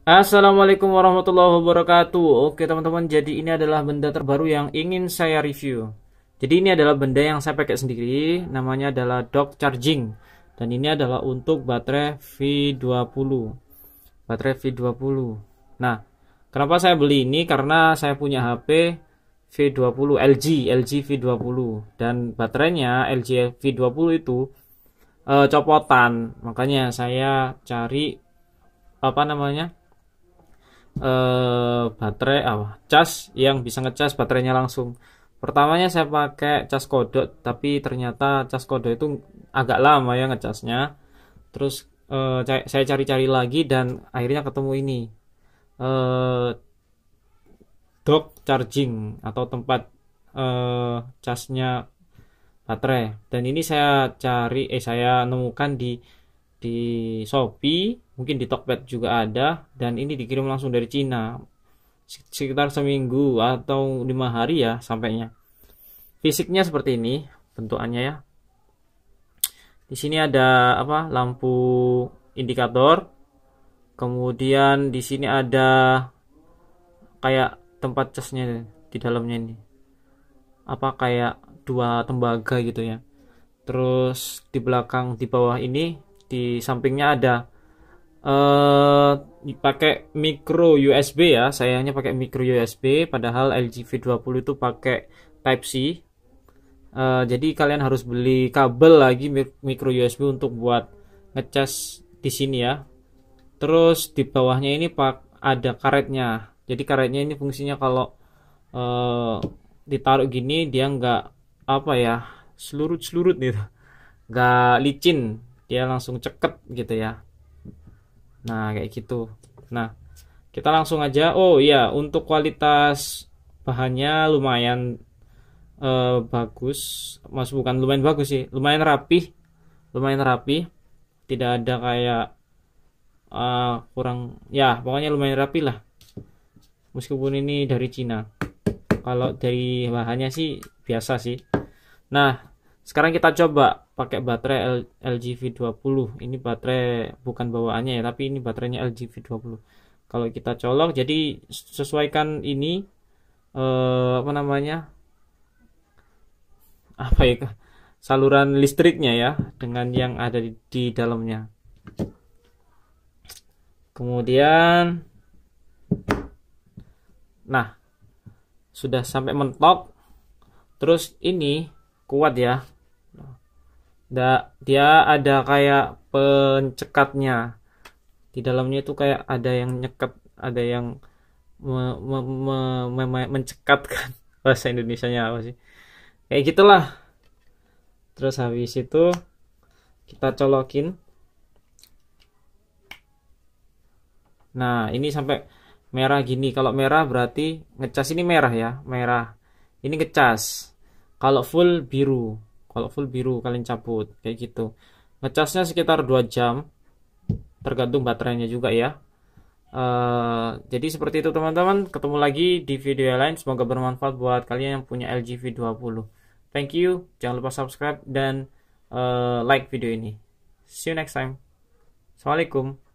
Assalamualaikum warahmatullahi wabarakatuh Oke teman-teman jadi ini adalah benda terbaru yang ingin saya review Jadi ini adalah benda yang saya pakai sendiri Namanya adalah dock charging Dan ini adalah untuk baterai V20 Baterai V20 Nah kenapa saya beli ini karena saya punya HP V20 LG LG V20 dan baterainya LG V20 itu uh, copotan makanya saya cari apa namanya eh, baterai apa ah, cas yang bisa ngecas baterainya langsung pertamanya saya pakai cas kodok tapi ternyata cas kodok itu agak lama ya ngecasnya terus eh, saya cari-cari lagi dan akhirnya ketemu ini eh, dock charging atau tempat eh, casnya baterai dan ini saya cari eh saya nemukan di di Shopee, mungkin di Tokped juga ada dan ini dikirim langsung dari Cina sekitar seminggu atau lima hari ya sampainya. Fisiknya seperti ini bentukannya ya. Di sini ada apa? Lampu indikator. Kemudian di sini ada kayak tempat casnya di dalamnya ini. Apa kayak dua tembaga gitu ya. Terus di belakang di bawah ini di sampingnya ada eh uh, pakai micro USB ya sayangnya pakai micro USB padahal LG V20 itu pakai Type C uh, jadi kalian harus beli kabel lagi micro USB untuk buat ngecas di sini ya terus di bawahnya ini pak ada karetnya jadi karetnya ini fungsinya kalau uh, ditaruh gini dia nggak apa ya selurut selurut gitu nggak licin dia langsung ceket gitu ya nah kayak gitu nah kita langsung aja oh iya untuk kualitas bahannya lumayan eh, bagus mas bukan lumayan bagus sih lumayan rapi lumayan rapi tidak ada kayak uh, kurang ya pokoknya lumayan rapi lah meskipun ini dari Cina kalau dari bahannya sih biasa sih nah sekarang kita coba pakai baterai LG V20. Ini baterai bukan bawaannya ya, tapi ini baterainya LG V20. Kalau kita colok, jadi sesuaikan ini eh, apa namanya? Apa ya? Saluran listriknya ya dengan yang ada di, di dalamnya. Kemudian Nah, sudah sampai mentok. Terus ini kuat ya da, dia ada kayak pencekatnya di dalamnya itu kayak ada yang nyekat ada yang me, me, me, me, me, mencekatkan bahasa nya apa sih kayak gitulah terus habis itu kita colokin nah ini sampai merah gini kalau merah berarti ngecas ini merah ya merah ini ngecas kalau full biru kalau full biru kalian cabut kayak gitu ngecasnya sekitar 2 jam tergantung baterainya juga ya uh, jadi seperti itu teman-teman ketemu lagi di video lain semoga bermanfaat buat kalian yang punya LG V20 thank you jangan lupa subscribe dan uh, like video ini see you next time Assalamualaikum